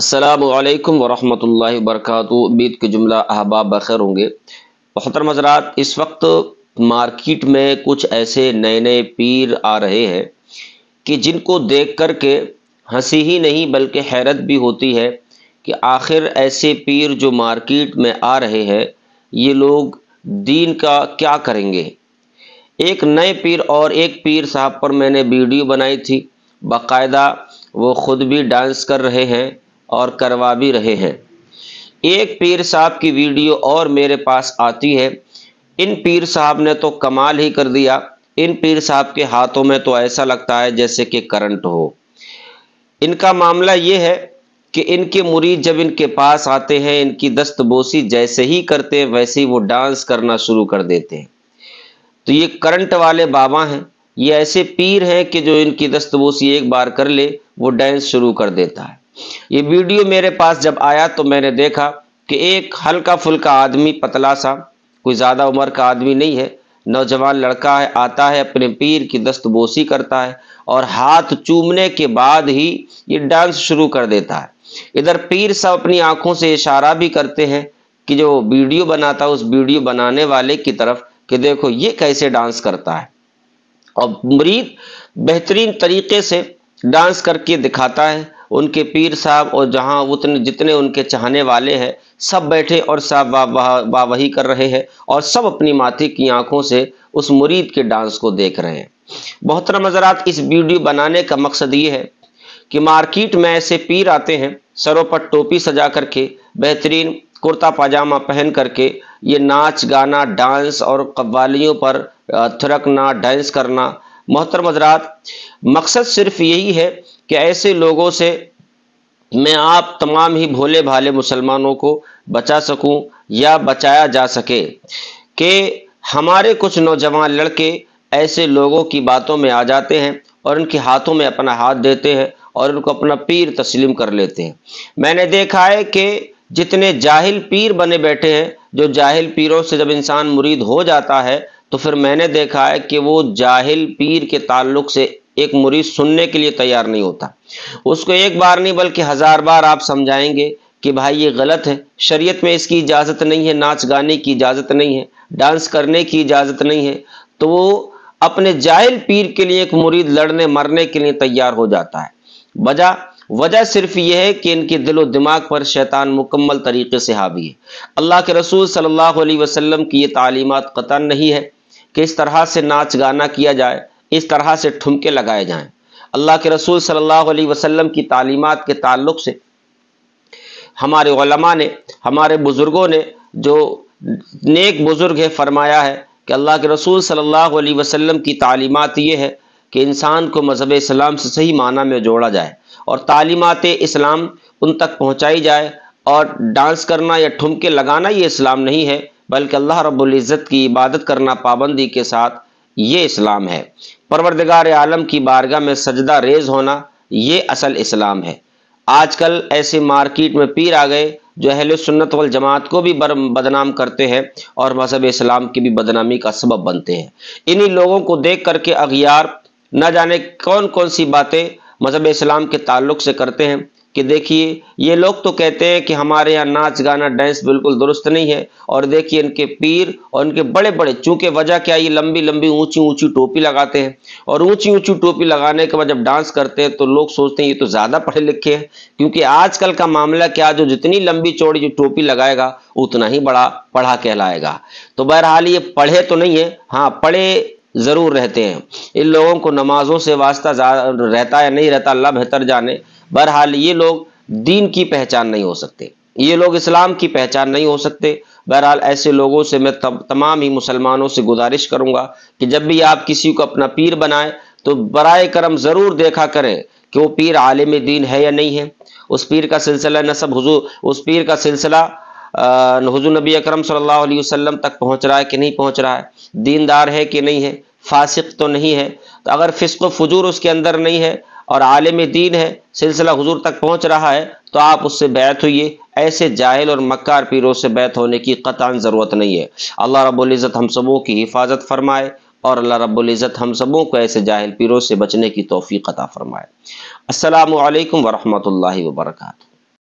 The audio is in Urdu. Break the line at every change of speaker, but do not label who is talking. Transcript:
السلام علیکم ورحمۃ اللہ وبرکاتہ کے جملہ احباب بخیر ہوں گے محترم حضرات اس وقت مارکیٹ میں کچھ ایسے نئے نئے پیر آ رہے ہیں کہ جن کو دیکھ کر کے ہنسی ہی نہیں بلکہ حیرت بھی ہوتی ہے کہ آخر ایسے پیر جو مارکیٹ میں آ رہے ہیں یہ لوگ دین کا کیا کریں گے ایک نئے پیر اور ایک پیر صاحب پر میں نے ویڈیو بنائی تھی باقاعدہ وہ خود بھی ڈانس کر رہے ہیں اور کروا بھی رہے ہیں ایک پیر صاحب کی ویڈیو اور میرے پاس آتی ہے ان پیر صاحب نے تو کمال ہی کر دیا ان پیر صاحب کے ہاتھوں میں تو ایسا لگتا ہے جیسے کہ کرنٹ ہو ان کا معاملہ یہ ہے کہ ان کے مرید جب ان کے پاس آتے ہیں ان کی دست بوسی جیسے ہی کرتے ہیں ویسے ہی وہ ڈانس کرنا شروع کر دیتے ہیں تو یہ کرنٹ والے بابا ہیں یہ ایسے پیر ہیں کہ جو ان کی دست بوسی ایک بار کر لے وہ ڈانس شروع کر دیتا ہے یہ ویڈیو میرے پاس جب آیا تو میں نے دیکھا کہ ایک ہلکا پھلکا آدمی پتلا سا کوئی زیادہ عمر کا آدمی نہیں ہے نوجوان لڑکا ہے آتا ہے اپنے پیر کی دست بوسی کرتا ہے اور ہاتھ چومنے کے بعد ہی یہ ڈانس شروع کر دیتا ہے ادھر پیر سب اپنی آنکھوں سے اشارہ بھی کرتے ہیں کہ جو ویڈیو بناتا ہے اس ویڈیو بنانے والے کی طرف کہ دیکھو یہ کیسے ڈانس کرتا ہے اور بہترین طریقے سے ڈانس کر کے دکھاتا ہے ان کے پیر صاحب اور جہاں اتنے جتنے ان کے چاہنے والے ہیں سب بیٹھے اور صاحب کر رہے ہیں اور سب اپنی ماتھی کی آنکھوں سے اس مرید کے ڈانس کو دیکھ رہے ہیں محترم حضرات اس ویڈیو بنانے کا مقصد یہ ہے کہ مارکیٹ میں ایسے پیر آتے ہیں سروں پر ٹوپی سجا کر کے بہترین کرتا پاجامہ پہن کر کے یہ ناچ گانا ڈانس اور قوالیوں پر تھرکنا ڈانس کرنا محترم حضرات مقصد صرف یہی ہے کہ ایسے لوگوں سے میں آپ تمام ہی بھولے بھالے مسلمانوں کو بچا سکوں یا بچایا جا سکے کہ ہمارے کچھ نوجوان لڑکے ایسے لوگوں کی باتوں میں آ جاتے ہیں اور ان کے ہاتھوں میں اپنا ہاتھ دیتے ہیں اور ان کو اپنا پیر تسلیم کر لیتے ہیں میں نے دیکھا ہے کہ جتنے جاہل پیر بنے بیٹھے ہیں جو جاہل پیروں سے جب انسان مرید ہو جاتا ہے تو پھر میں نے دیکھا ہے کہ وہ جاہل پیر کے تعلق سے ایک مریض سننے کے لیے تیار نہیں ہوتا اس کو ایک بار نہیں بلکہ ہزار بار آپ سمجھائیں گے کہ بھائی یہ غلط ہے شریعت میں اس کی اجازت نہیں ہے ناچ گانے کی اجازت نہیں ہے ڈانس کرنے کی اجازت نہیں ہے تو وہ اپنے جائل پیر کے لیے ایک مرید لڑنے مرنے کے لیے تیار ہو جاتا ہے وجہ وجہ صرف یہ ہے کہ ان کے دل و دماغ پر شیطان مکمل طریقے سے حاوی ہے اللہ کے رسول صلی اللہ علیہ وسلم کی یہ تعلیمات قطع نہیں ہے کہ اس طرح سے ناچ گانا کیا جائے اس طرح سے ٹھمکے لگائے جائیں اللہ کے رسول صلی اللہ علیہ وسلم کی تعلیمات کے تعلق سے ہمارے علماء نے ہمارے بزرگوں نے جو نیک بزرگ ہے فرمایا ہے کہ اللہ کے رسول صلی اللہ علیہ وسلم کی تعلیمات یہ ہے کہ انسان کو مذہب اسلام سے صحیح معنی میں جوڑا جائے اور تعلیمات اسلام ان تک پہنچائی جائے اور ڈانس کرنا یا ٹھمکے لگانا یہ اسلام نہیں ہے بلکہ اللہ رب العزت کی عبادت کرنا پابندی کے ساتھ یہ اسلام ہے پروردگار عالم کی بارگاہ میں سجدہ ریز ہونا یہ اصل اسلام ہے آج کل ایسے مارکیٹ میں پیر آ گئے جو اہل سنت والجماعت کو بھی بدنام کرتے ہیں اور مذہب اسلام کی بھی بدنامی کا سبب بنتے ہیں انہی لوگوں کو دیکھ کر کے اغیار نہ جانے کون کون سی باتیں مذہب اسلام کے تعلق سے کرتے ہیں کہ دیکھیے یہ لوگ تو کہتے ہیں کہ ہمارے یہاں ناچ گانا ڈانس بالکل درست نہیں ہے اور دیکھیے ان کے پیر اور ان کے بڑے بڑے چونکہ وجہ کیا یہ لمبی لمبی اونچی اونچی ٹوپی لگاتے ہیں اور اونچی اونچی ٹوپی لگانے کے بعد جب ڈانس کرتے ہیں تو لوگ سوچتے ہیں یہ تو زیادہ پڑھے لکھے ہیں کیونکہ آج کل کا معاملہ کیا جو جتنی لمبی چوڑی جو ٹوپی لگائے گا اتنا ہی بڑا پڑھا کہلائے گا تو بہرحال یہ پڑھے تو نہیں ہے ہاں پڑھے ضرور رہتے ہیں ان لوگوں کو نمازوں سے واسطہ رہتا یا نہیں رہتا اللہ بہتر جانے بہرحال یہ لوگ دین کی پہچان نہیں ہو سکتے یہ لوگ اسلام کی پہچان نہیں ہو سکتے بہرحال ایسے لوگوں سے میں تمام ہی مسلمانوں سے گزارش کروں گا کہ جب بھی آپ کسی کو اپنا پیر بنائیں تو برائے کرم ضرور دیکھا کریں کہ وہ پیر عالم دین ہے یا نہیں ہے اس پیر کا سلسلہ نصب حضور اس پیر کا سلسلہ حضور نبی اکرم صلی اللہ علیہ وسلم تک پہنچ رہا ہے کہ نہیں پہنچ رہا ہے دیندار ہے کہ نہیں ہے فاسق تو نہیں ہے تو اگر فسق و فجور اس کے اندر نہیں ہے اور عالم دین ہے سلسلہ حضور تک پہنچ رہا ہے تو آپ اس سے بیعت ہوئیے ایسے جاہل اور مکار پیروں سے بیعت ہونے کی قطع ضرورت نہیں ہے اللہ رب العزت ہم سبوں کی حفاظت فرمائے اور اللہ رب العزت ہم سبوں کو ایسے جاہل پیروں سے بچنے کی توفیق عطا فرمائے السلام علیکم ورحمۃ اللہ وبرکاتہ